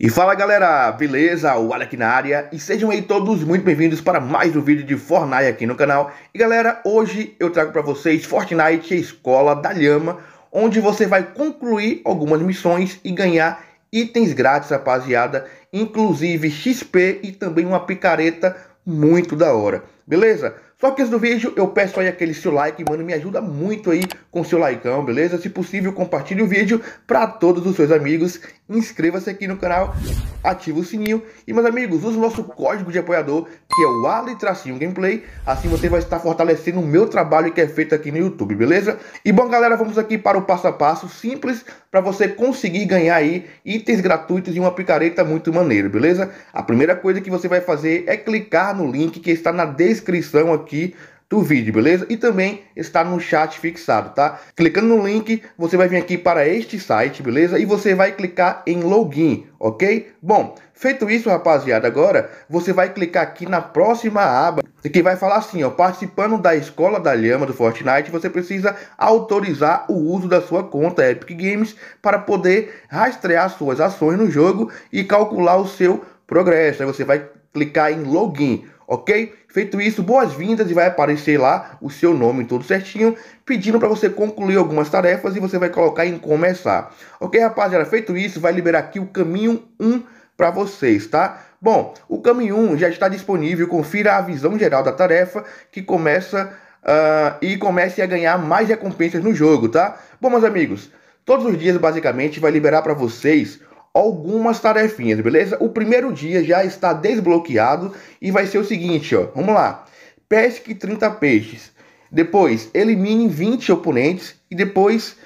E fala galera, beleza? O Alec na área e sejam aí todos muito bem-vindos para mais um vídeo de Fortnite aqui no canal. E galera, hoje eu trago para vocês Fortnite Escola da Lhama, onde você vai concluir algumas missões e ganhar itens grátis, rapaziada, inclusive XP e também uma picareta muito da hora, beleza? Só que antes do vídeo, eu peço aí aquele seu like, mano, me ajuda muito aí com seu likeão, beleza? Se possível, compartilhe o vídeo para todos os seus amigos, inscreva-se aqui no canal ativa o sininho. E meus amigos, use o nosso código de apoiador, que é o Ale Tracinho Gameplay. Assim você vai estar fortalecendo o meu trabalho que é feito aqui no YouTube, beleza? E bom, galera, vamos aqui para o passo a passo simples para você conseguir ganhar aí itens gratuitos e uma picareta muito maneira, beleza? A primeira coisa que você vai fazer é clicar no link que está na descrição aqui do vídeo, beleza? E também está no chat fixado, tá? Clicando no link, você vai vir aqui para este site, beleza? E você vai clicar em login, ok? Bom, feito isso, rapaziada, agora você vai clicar aqui na próxima aba que vai falar assim, ó, participando da escola da lhama do Fortnite, você precisa autorizar o uso da sua conta Epic Games para poder rastrear suas ações no jogo e calcular o seu progresso. Aí você vai clicar em login ok? Feito isso, boas-vindas e vai aparecer lá o seu nome todo certinho, pedindo para você concluir algumas tarefas e você vai colocar em começar. Ok, rapaziada? Feito isso, vai liberar aqui o caminho 1 para vocês, tá? Bom, o caminho 1 já está disponível, confira a visão geral da tarefa que começa uh, e comece a ganhar mais recompensas no jogo, tá? Bom, meus amigos, todos os dias basicamente vai liberar para vocês algumas tarefinhas, beleza? O primeiro dia já está desbloqueado e vai ser o seguinte, ó. Vamos lá. Pesque 30 peixes. Depois, elimine 20 oponentes e depois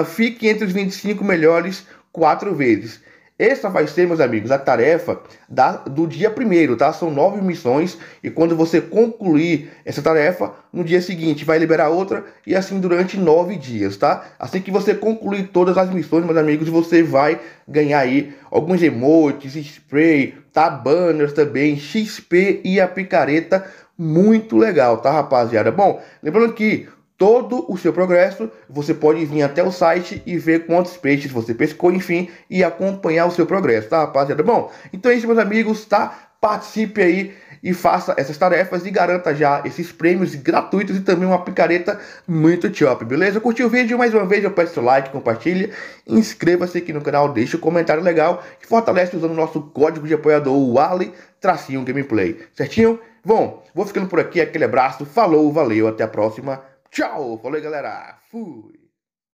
uh, fique entre os 25 melhores quatro vezes. Essa vai ser, meus amigos, a tarefa da, do dia primeiro, tá? São nove missões e quando você concluir essa tarefa, no dia seguinte vai liberar outra e assim durante nove dias, tá? Assim que você concluir todas as missões, meus amigos, você vai ganhar aí alguns emotes, spray, tá? Banners também, XP e a picareta muito legal, tá, rapaziada? Bom, lembrando que todo o seu progresso. Você pode vir até o site e ver quantos peixes você pescou, enfim, e acompanhar o seu progresso, tá, rapaziada? Bom, então é isso, meus amigos, tá? Participe aí e faça essas tarefas e garanta já esses prêmios gratuitos e também uma picareta muito top, beleza? Curtiu o vídeo? Mais uma vez eu peço seu like, compartilhe, inscreva-se aqui no canal, deixe um comentário legal e fortalece usando o nosso código de apoiador, o Ali Tracinho Gameplay, certinho? Bom, vou ficando por aqui, aquele abraço, falou, valeu, até a próxima. Tchau, falou galera, fui!